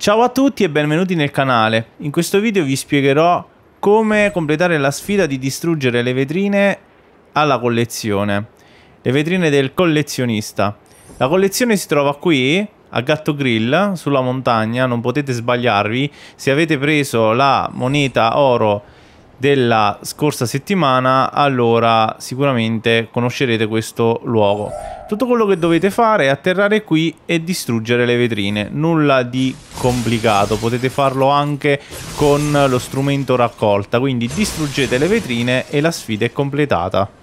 Ciao a tutti e benvenuti nel canale. In questo video vi spiegherò come completare la sfida di distruggere le vetrine alla collezione. Le vetrine del collezionista. La collezione si trova qui a Gatto Grill sulla montagna, non potete sbagliarvi. Se avete preso la moneta oro della scorsa settimana, allora sicuramente conoscerete questo luogo. Tutto quello che dovete fare è atterrare qui e distruggere le vetrine. Nulla di complicato, potete farlo anche con lo strumento raccolta. Quindi distruggete le vetrine e la sfida è completata.